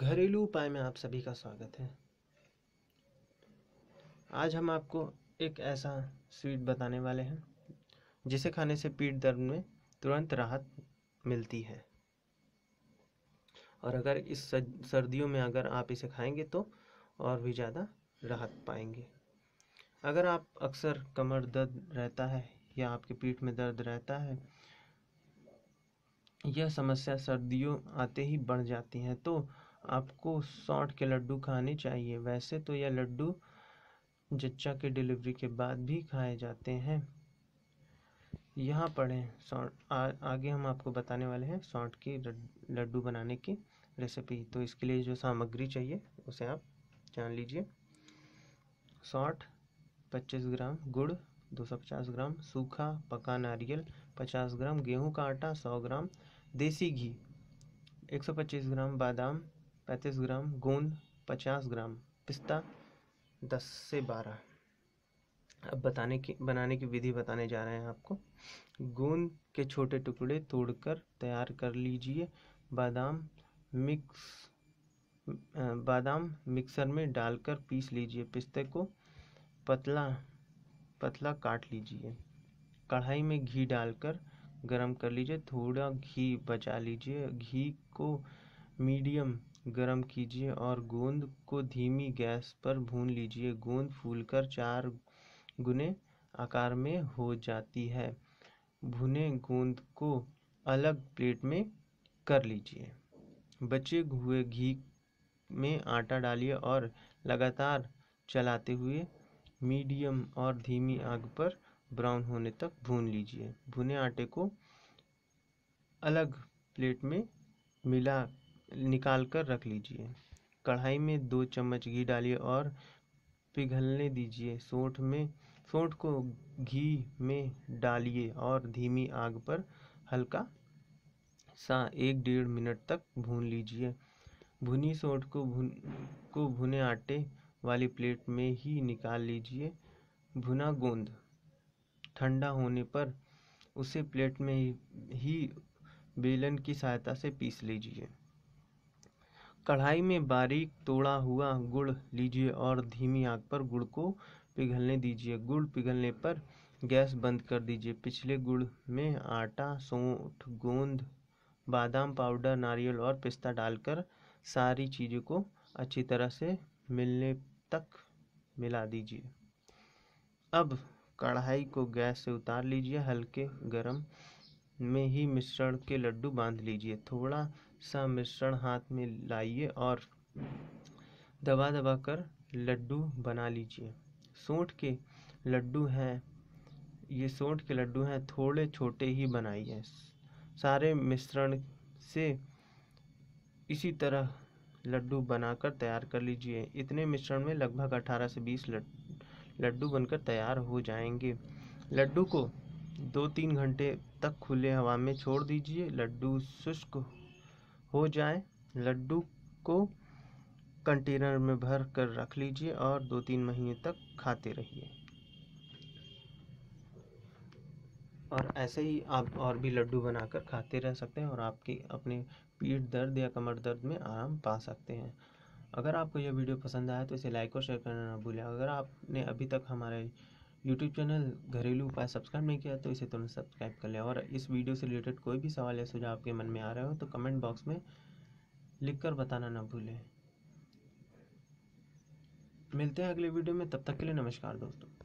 घरेलू उपाय में आप सभी का स्वागत है आज हम आपको एक ऐसा स्वीट बताने वाले हैं जिसे खाने से पीठ दर्द में तुरंत राहत मिलती है और अगर इस सर्दियों में अगर आप इसे खाएंगे तो और भी ज़्यादा राहत पाएंगे अगर आप अक्सर कमर दर्द रहता है या आपके पीठ में दर्द रहता है यह समस्या सर्दियों आते ही बढ़ जाती है तो आपको सौंठ के लड्डू खाने चाहिए वैसे तो यह लड्डू जच्चा के डिलीवरी के बाद भी खाए जाते हैं यहाँ पढ़ें सौंठ आगे हम आपको बताने वाले हैं सौंठ के लड्डू बनाने की रेसिपी तो इसके लिए जो सामग्री चाहिए उसे आप जान लीजिए सौंठ 25 ग्राम गुड़ 250 ग्राम सूखा पका नारियल 50 ग्राम गेहूं का आटा 100 ग्राम देसी घी 125 ग्राम बादाम पैंतीस ग्राम गोंद पचास ग्राम पिस्ता दस से बारह अब बताने की बनाने की विधि बताने जा रहे हैं आपको गोंद के छोटे टुकड़े तोड़कर तैयार कर लीजिए बादाम मिक्स बादाम मिक्सर में डालकर पीस लीजिए पिस्ते को पतला पतला काट लीजिए कढ़ाई में घी डालकर गरम कर लीजिए थोड़ा घी बचा लीजिए घी को मीडियम गर्म कीजिए और गोंद को धीमी गैस पर भून लीजिए गोंद फूलकर चार गुने आकार में हो जाती है भुने गोंद को अलग प्लेट में कर लीजिए बचे हुए घी में आटा डालिए और लगातार चलाते हुए मीडियम और धीमी आग पर ब्राउन होने तक भून लीजिए भुने आटे को अलग प्लेट में मिला निकाल कर रख लीजिए कढ़ाई में दो चम्मच घी डालिए और पिघलने दीजिए सोंठ में सोंठ को घी में डालिए और धीमी आग पर हल्का सा एक डेढ़ मिनट तक भून लीजिए भुनी सोंठ को भुन को भुने आटे वाली प्लेट में ही निकाल लीजिए भुना गोंद ठंडा होने पर उसे प्लेट में ही बेलन की सहायता से पीस लीजिए कढ़ाई में बारीक तोड़ा हुआ गुड़ लीजिए और धीमी आग पर गुड़ को पिघलने दीजिए गुड़ पिघलने पर गैस बंद कर दीजिए पिछले गुड़ में आटा सौंठ गोंद बादाम पाउडर नारियल और पिस्ता डालकर सारी चीज़ों को अच्छी तरह से मिलने तक मिला दीजिए अब कढ़ाई को गैस से उतार लीजिए हल्के गरम में ही मिश्रण के लड्डू बांध लीजिए थोड़ा सा मिश्रण हाथ में लाइए और दबा दबा कर लड्डू बना लीजिए सोंठ के लड्डू हैं ये सोंठ के लड्डू हैं थोड़े छोटे ही बनाइए सारे मिश्रण से इसी तरह लड्डू बनाकर तैयार कर लीजिए इतने मिश्रण में लगभग 18 से 20 लड्डू बनकर तैयार हो जाएंगे लड्डू को दो तीन घंटे तक खुले हवा में छोड़ दीजिए लड्डू शुष्क हो जाए लड्डू को कंटेनर में भर कर रख लीजिए और दो तीन महीने तक खाते रहिए और ऐसे ही आप और भी लड्डू बनाकर खाते रह सकते हैं और आपके अपने पीठ दर्द या कमर दर्द में आराम पा सकते हैं अगर आपको यह वीडियो पसंद आया तो इसे लाइक और शेयर करना ना भूलें अगर आपने अभी तक हमारे यूट्यूब चैनल घरेलू उपाय सब्सक्राइब नहीं किया तो इसे तुरंत सब्सक्राइब कर लें और इस वीडियो से रिलेटेड कोई भी सवाल या सुझाव आपके मन में आ रहा हो तो कमेंट बॉक्स में लिखकर बताना ना भूलें मिलते हैं अगले वीडियो में तब तक के लिए नमस्कार दोस्तों